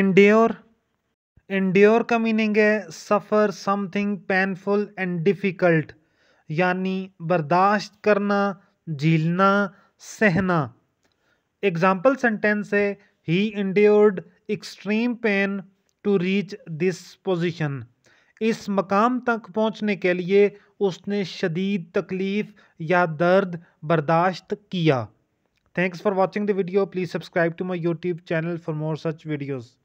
Endure endure का meaning है suffer something painful and difficult यानी बर्दाश्त करना झीलना सहना एग्जाम्पल सेंटेंस है he endured extreme pain to reach this position इस मकाम तक पहुंचने के लिए उसने शदीद तकलीफ़ या दर्द बर्दाश्त किया Thanks for watching the video. Please subscribe to my YouTube channel for more such videos.